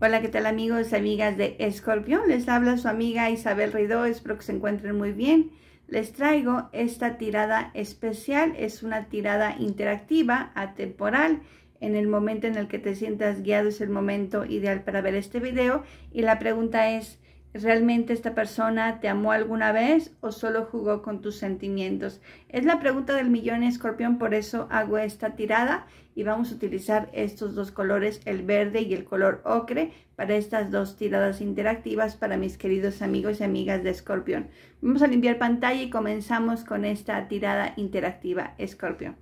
Hola, ¿qué tal amigos y amigas de Escorpión? Les habla su amiga Isabel Ridó, espero que se encuentren muy bien. Les traigo esta tirada especial, es una tirada interactiva, atemporal. En el momento en el que te sientas guiado es el momento ideal para ver este video. Y la pregunta es, ¿Realmente esta persona te amó alguna vez o solo jugó con tus sentimientos? Es la pregunta del millón escorpión, por eso hago esta tirada y vamos a utilizar estos dos colores, el verde y el color ocre, para estas dos tiradas interactivas para mis queridos amigos y amigas de escorpión. Vamos a limpiar pantalla y comenzamos con esta tirada interactiva escorpión.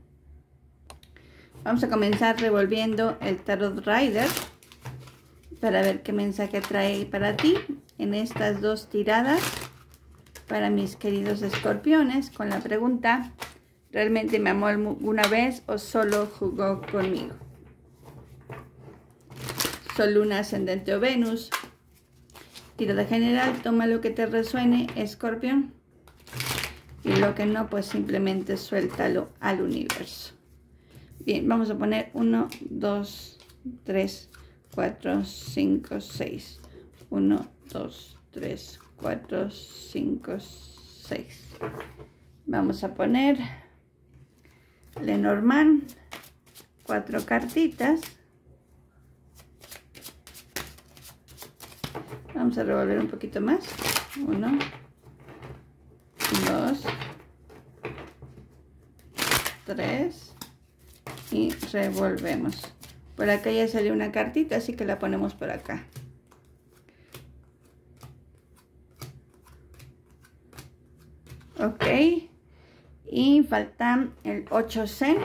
Vamos a comenzar revolviendo el Tarot Rider para ver qué mensaje trae para ti en estas dos tiradas para mis queridos escorpiones con la pregunta, ¿realmente me amó alguna vez o solo jugó conmigo? Sol, Luna, Ascendente o Venus. Tirada general, toma lo que te resuene, escorpión. Y lo que no, pues simplemente suéltalo al universo. Bien, vamos a poner 1, 2, 3, 4, 5, 6. 1, 2, 3, 4, 5, 6. Vamos a poner Lenormand, cuatro cartitas. Vamos a revolver un poquito más. 1, 2, 3, y revolvemos. Por acá ya salió una cartita, así que la ponemos por acá. y faltan el 8C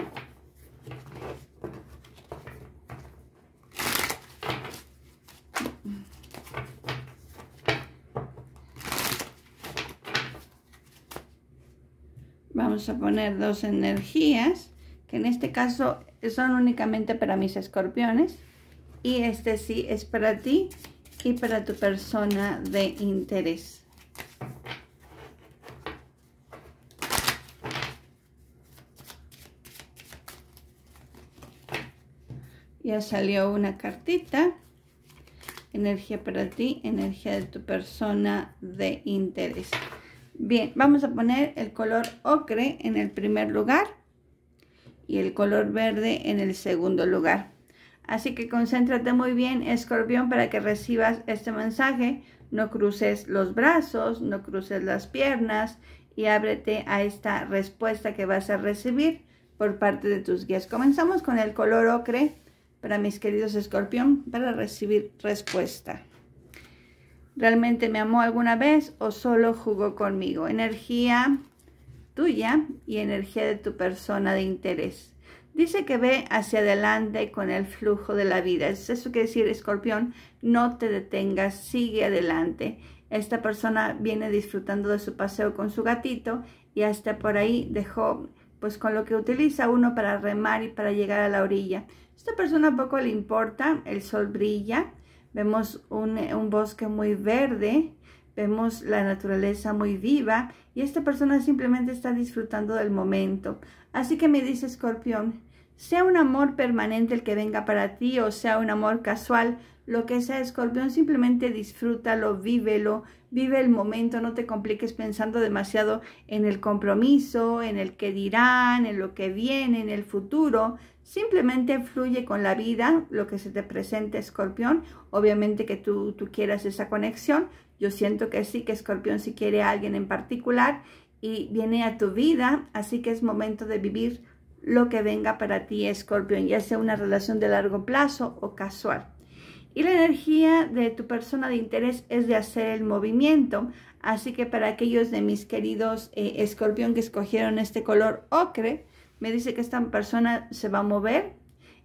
vamos a poner dos energías que en este caso son únicamente para mis escorpiones y este sí es para ti y para tu persona de interés Ya salió una cartita. Energía para ti, energía de tu persona de interés. Bien, vamos a poner el color ocre en el primer lugar y el color verde en el segundo lugar. Así que concéntrate muy bien, escorpión, para que recibas este mensaje. No cruces los brazos, no cruces las piernas y ábrete a esta respuesta que vas a recibir por parte de tus guías. Comenzamos con el color ocre para mis queridos escorpión para recibir respuesta. ¿Realmente me amó alguna vez o solo jugó conmigo? Energía tuya y energía de tu persona de interés. Dice que ve hacia adelante con el flujo de la vida. Eso quiere decir, escorpión, no te detengas, sigue adelante. Esta persona viene disfrutando de su paseo con su gatito y hasta por ahí dejó pues con lo que utiliza uno para remar y para llegar a la orilla. Esta persona poco le importa, el sol brilla, vemos un, un bosque muy verde, vemos la naturaleza muy viva y esta persona simplemente está disfrutando del momento. Así que me dice Escorpión, sea un amor permanente el que venga para ti o sea un amor casual, lo que sea escorpión, simplemente disfrútalo, vívelo, vive el momento, no te compliques pensando demasiado en el compromiso, en el que dirán, en lo que viene, en el futuro. Simplemente fluye con la vida, lo que se te presente, escorpión. Obviamente que tú, quieras esa conexión. Yo siento que sí, que escorpión si quiere a alguien en particular y viene a tu vida, así que es momento de vivir lo que venga para ti, escorpión, ya sea una relación de largo plazo o casual. Y la energía de tu persona de interés es de hacer el movimiento. Así que para aquellos de mis queridos escorpión eh, que escogieron este color ocre, me dice que esta persona se va a mover,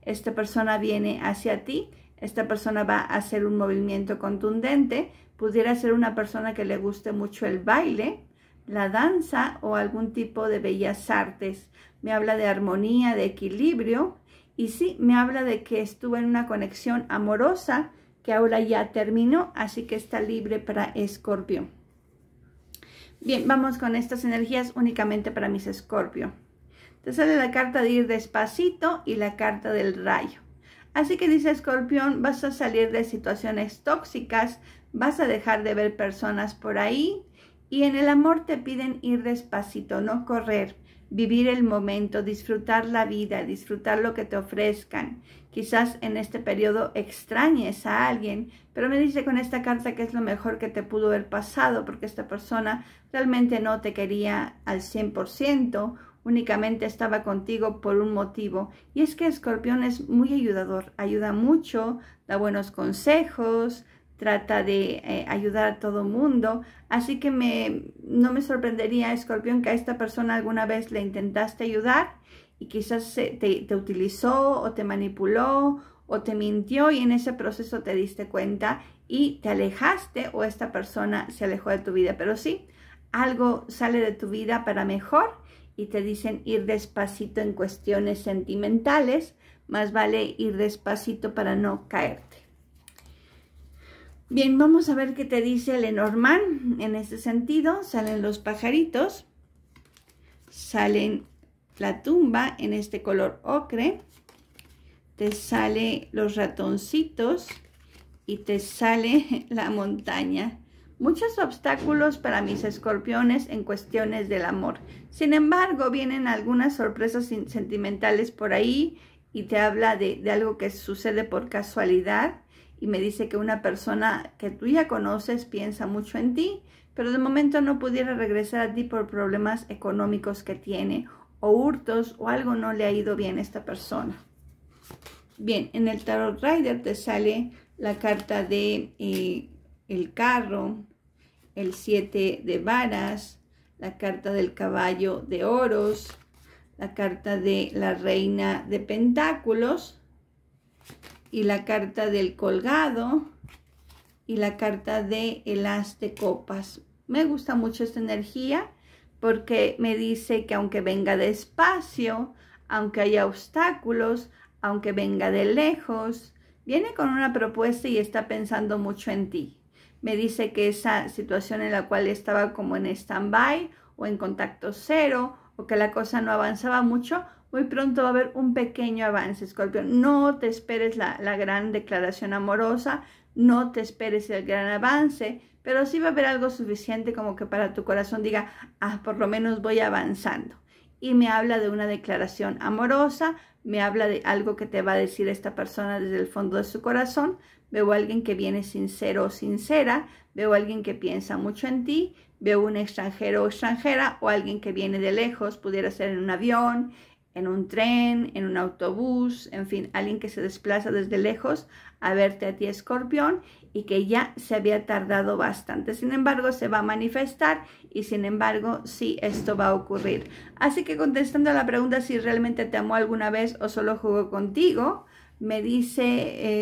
esta persona viene hacia ti, esta persona va a hacer un movimiento contundente, pudiera ser una persona que le guste mucho el baile, la danza o algún tipo de bellas artes. Me habla de armonía, de equilibrio y sí, me habla de que estuvo en una conexión amorosa que ahora ya terminó, así que está libre para Escorpio. Bien, vamos con estas energías únicamente para mis Escorpio. Te sale la carta de ir despacito y la carta del rayo. Así que dice Escorpión, vas a salir de situaciones tóxicas, vas a dejar de ver personas por ahí, y en el amor te piden ir despacito, no correr, vivir el momento, disfrutar la vida, disfrutar lo que te ofrezcan. Quizás en este periodo extrañes a alguien, pero me dice con esta carta que es lo mejor que te pudo haber pasado porque esta persona realmente no te quería al 100%, únicamente estaba contigo por un motivo. Y es que Escorpión es muy ayudador, ayuda mucho, da buenos consejos, trata de eh, ayudar a todo mundo. Así que me, no me sorprendería, Escorpión, que a esta persona alguna vez le intentaste ayudar y quizás te, te, utilizó o te manipuló o te mintió y en ese proceso te diste cuenta y te alejaste o esta persona se alejó de tu vida. Pero sí, algo sale de tu vida para mejor y te dicen ir despacito en cuestiones sentimentales, más vale ir despacito para no caerte. Bien, vamos a ver qué te dice el Lenormand en este sentido. Salen los pajaritos, salen la tumba en este color ocre, te sale los ratoncitos y te sale la montaña. Muchos obstáculos para mis escorpiones en cuestiones del amor. Sin embargo, vienen algunas sorpresas sentimentales por ahí y te habla de algo que sucede por casualidad y me dice que una persona que tú ya conoces piensa mucho en ti, pero de momento no pudiera regresar a ti por problemas económicos que tiene o hurtos o algo no le ha ido bien a esta persona. Bien, en el Tarot Rider te sale la carta de eh, el carro, el siete de varas, la carta del caballo de oros, la carta de la reina de pentáculos y la carta del colgado y la carta de el as de copas. Me gusta mucho esta energía porque me dice que aunque venga despacio, aunque haya obstáculos, aunque venga de lejos, viene con una propuesta y está pensando mucho en ti. Me dice que esa situación en la cual estaba como en stand-by o en contacto cero o que la cosa no avanzaba mucho, muy pronto va a haber un pequeño avance, Scorpio. No te esperes la, gran declaración amorosa, no te esperes el gran avance, pero sí va a haber algo suficiente como que para tu corazón diga, ah, por lo menos voy avanzando. Y me habla de una declaración amorosa, me habla de algo que te va a decir esta persona desde el fondo de su corazón. Veo a alguien que viene sincero o sincera, veo a alguien que piensa mucho en ti, veo un extranjero o extranjera o alguien que viene de lejos, pudiera ser en un avión, en un tren, en un autobús, en fin, alguien que se desplaza desde lejos a verte a ti, escorpión, y que ya se había tardado bastante. Sin embargo, se va a manifestar y sin embargo, sí, esto va a ocurrir. Así que contestando a la pregunta si realmente te amó alguna vez o solo jugó contigo, me dice,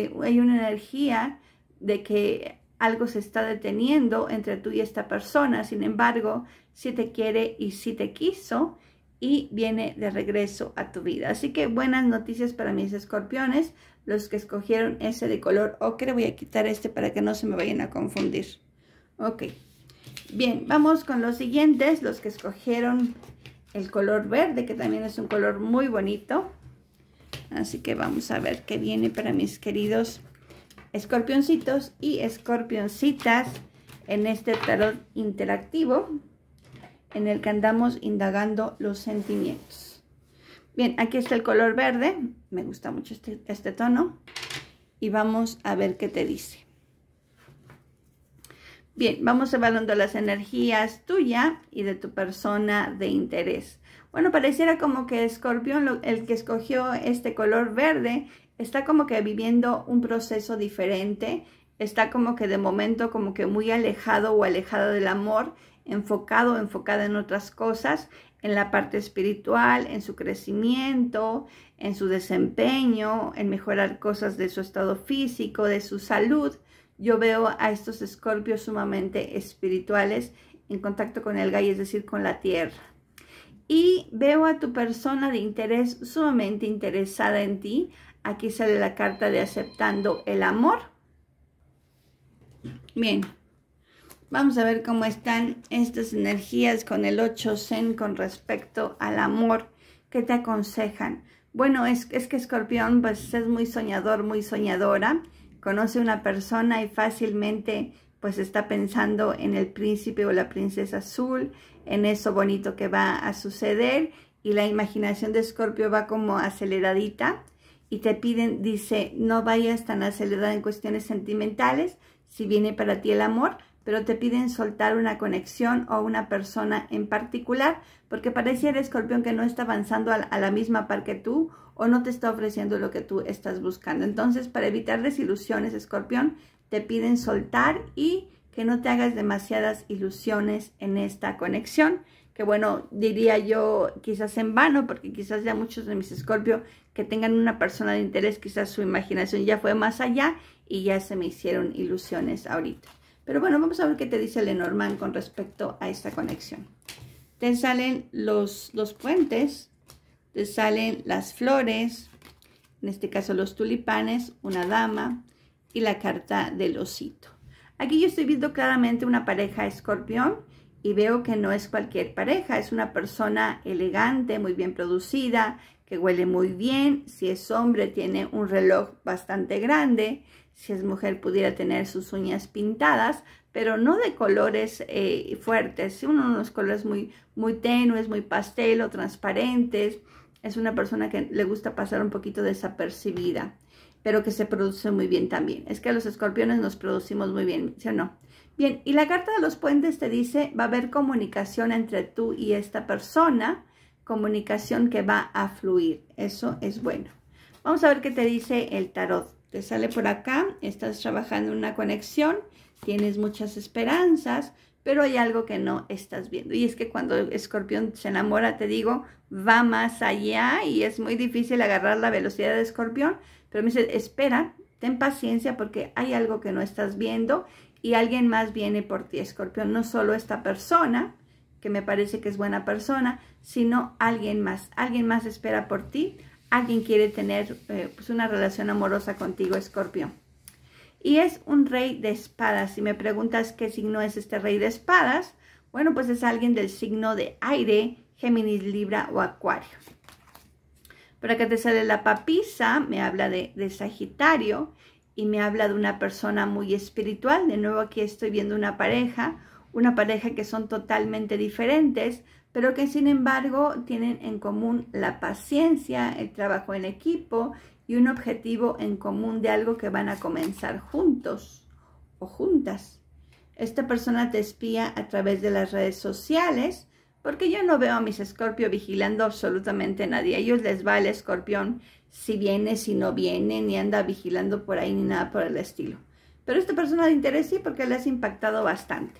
eh, hay una energía de que algo se está deteniendo entre tú y esta persona. Sin embargo, si te quiere y si te quiso, y viene de regreso a tu vida. Así que buenas noticias para mis escorpiones, los que escogieron ese de color ocre. Voy a quitar este para que no se me vayan a confundir. Ok, bien, vamos con los siguientes, los que escogieron el color verde, que también es un color muy bonito. Así que vamos a ver qué viene para mis queridos escorpioncitos y escorpioncitas en este tarot interactivo en el que andamos indagando los sentimientos. Bien, aquí está el color verde, me gusta mucho este, este, tono, y vamos a ver qué te dice. Bien, vamos evaluando las energías tuya y de tu persona de interés. Bueno, pareciera como que Escorpión, el que escogió este color verde, está como que viviendo un proceso diferente, está como que de momento como que muy alejado o alejado del amor enfocado, enfocada en otras cosas, en la parte espiritual, en su crecimiento, en su desempeño, en mejorar cosas de su estado físico, de su salud. Yo veo a estos escorpios sumamente espirituales en contacto con el gallo es decir, con la tierra. Y veo a tu persona de interés sumamente interesada en ti. Aquí sale la carta de aceptando el amor. Bien, Vamos a ver cómo están estas energías con el 8 Zen con respecto al amor. ¿Qué te aconsejan? Bueno, es, es que Escorpión pues, es muy soñador, muy soñadora. Conoce una persona y fácilmente pues está pensando en el príncipe o la princesa azul, en eso bonito que va a suceder y la imaginación de Escorpio va como aceleradita y te piden, dice, no vayas tan acelerada en cuestiones sentimentales, si viene para ti el amor, pero te piden soltar una conexión o una persona en particular, porque parece el escorpión que no está avanzando a la misma par que tú o no te está ofreciendo lo que tú estás buscando. Entonces, para evitar desilusiones, escorpión, te piden soltar y que no te hagas demasiadas ilusiones en esta conexión que bueno, diría yo quizás en vano, porque quizás ya muchos de mis escorpios que tengan una persona de interés, quizás su imaginación ya fue más allá y ya se me hicieron ilusiones ahorita. Pero bueno, vamos a ver qué te dice Lenormand con respecto a esta conexión. Te salen los, los puentes, te salen las flores, en este caso los tulipanes, una dama y la carta del osito. Aquí yo estoy viendo claramente una pareja escorpión y veo que no es cualquier pareja, es una persona elegante, muy bien producida, que huele muy bien, si es hombre tiene un reloj bastante grande, si es mujer, pudiera tener sus uñas pintadas, pero no de colores eh, fuertes, uno unos colores muy, muy tenues, muy pastel o transparentes. Es una persona que le gusta pasar un poquito desapercibida, pero que se produce muy bien también. Es que los escorpiones nos producimos muy bien, ¿sí o no? Bien, y la carta de los puentes te dice, va a haber comunicación entre tú y esta persona, comunicación que va a fluir. Eso es bueno. Vamos a ver qué te dice el tarot te sale por acá, estás trabajando una conexión, tienes muchas esperanzas, pero hay algo que no estás viendo. Y es que cuando Escorpión se enamora, te digo, va más allá y es muy difícil agarrar la velocidad de Escorpión, pero me dice, espera, ten paciencia porque hay algo que no estás viendo y alguien más viene por ti, Escorpión, no solo esta persona, que me parece que es buena persona, sino alguien más. Alguien más espera por ti, alguien quiere tener eh, pues, una relación amorosa contigo, Escorpio. Y es un rey de espadas. Si me preguntas qué signo es este rey de espadas, bueno, pues es alguien del signo de aire, Géminis, Libra o Acuario. Por acá te sale la papisa, me habla de, de Sagitario y me habla de una persona muy espiritual. De nuevo aquí estoy viendo una pareja, una pareja que son totalmente diferentes, pero que sin embargo tienen en común la paciencia, el trabajo en equipo y un objetivo en común de algo que van a comenzar juntos o juntas. Esta persona te espía a través de las redes sociales, porque yo no veo a mis escorpios vigilando absolutamente a nadie. A ellos les va el escorpión si viene, si no viene, ni anda vigilando por ahí, ni nada por el estilo. Pero esta persona de interés sí, porque le has impactado bastante.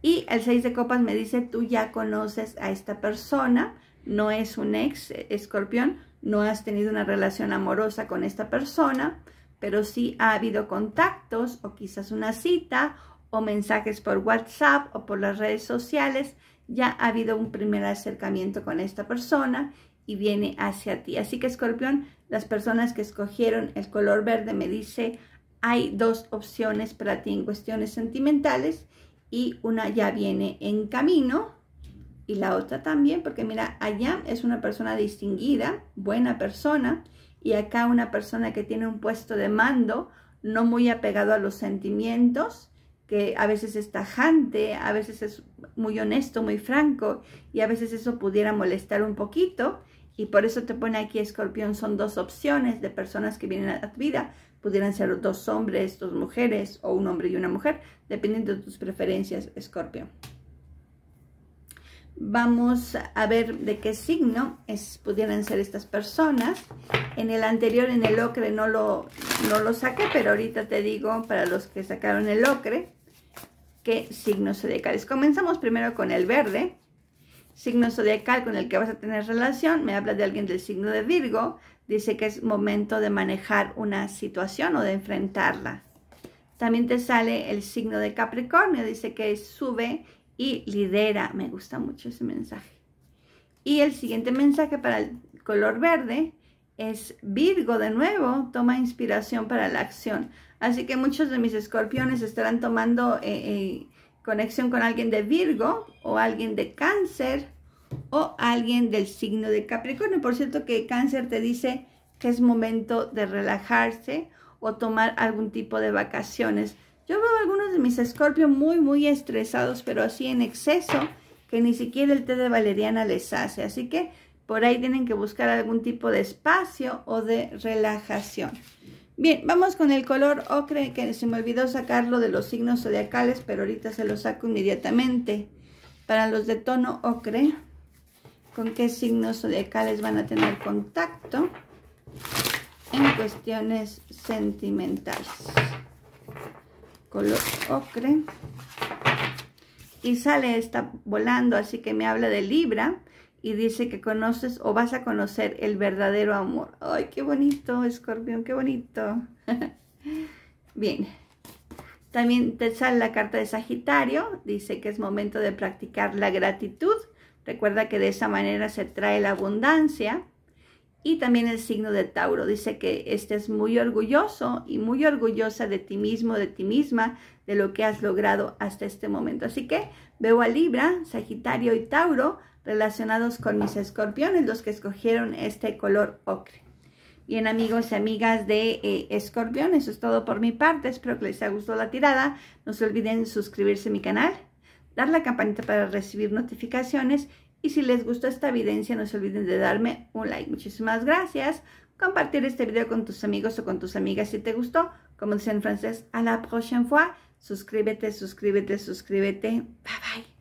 Y el 6 de copas me dice, tú ya conoces a esta persona, no es un ex, eh, escorpión, no has tenido una relación amorosa con esta persona, pero sí ha habido contactos o quizás una cita o mensajes por WhatsApp o por las redes sociales, ya ha habido un primer acercamiento con esta persona y viene hacia ti. Así que escorpión, las personas que escogieron el color verde me dice, hay dos opciones para ti en cuestiones sentimentales y una ya viene en camino y la otra también, porque mira, allá es una persona distinguida, buena persona, y acá una persona que tiene un puesto de mando, no muy apegado a los sentimientos, que a veces es tajante, a veces es muy honesto, muy franco, y a veces eso pudiera molestar un poquito, y por eso te pone aquí escorpión, son dos opciones de personas que vienen a tu vida, Pudieran ser dos hombres, dos mujeres o un hombre y una mujer, dependiendo de tus preferencias, Escorpio. Vamos a ver de qué signo es, pudieran ser estas personas. En el anterior, en el ocre, no lo, no lo saqué, pero ahorita te digo para los que sacaron el ocre qué signo zodiacales. Comenzamos primero con el verde signo zodiacal con el que vas a tener relación, me habla de alguien del signo de Virgo, dice que es momento de manejar una situación o de enfrentarla. También te sale el signo de Capricornio, dice que sube y lidera. Me gusta mucho ese mensaje. Y el siguiente mensaje para el color verde es Virgo de nuevo, toma inspiración para la acción. Así que muchos de mis escorpiones estarán tomando eh, eh, conexión con alguien de Virgo o alguien de cáncer o alguien del signo de Capricornio. Por cierto que cáncer te dice que es momento de relajarse o tomar algún tipo de vacaciones. Yo veo algunos de mis escorpios muy, muy estresados, pero así en exceso, que ni siquiera el té de valeriana les hace. Así que por ahí tienen que buscar algún tipo de espacio o de relajación. Bien, vamos con el color ocre, que se me olvidó sacarlo de los signos zodiacales, pero ahorita se lo saco inmediatamente. Para los de tono ocre, con qué signos zodiacales van a tener contacto en cuestiones sentimentales. Color ocre. Y sale está volando, así que me habla de Libra y dice que conoces o vas a conocer el verdadero amor. ¡Ay, qué bonito, escorpión! ¡Qué bonito! Bien. También te sale la carta de Sagitario. Dice que es momento de practicar la gratitud Recuerda que de esa manera se trae la abundancia. Y también el signo de Tauro. Dice que este es muy orgulloso y muy orgullosa de ti mismo, de ti misma, de lo que has logrado hasta este momento. Así que veo a Libra, Sagitario y Tauro relacionados con mis escorpiones, los que escogieron este color ocre. Bien amigos y amigas de eh, Escorpión, eso es todo por mi parte. Espero que les haya gustado la tirada. No se olviden suscribirse a mi canal dar la campanita para recibir notificaciones y si les gustó esta evidencia no se olviden de darme un like. Muchísimas gracias. Compartir este video con tus amigos o con tus amigas si te gustó. Como dicen en francés, a la prochaine fois. Suscríbete, suscríbete, suscríbete. Bye bye.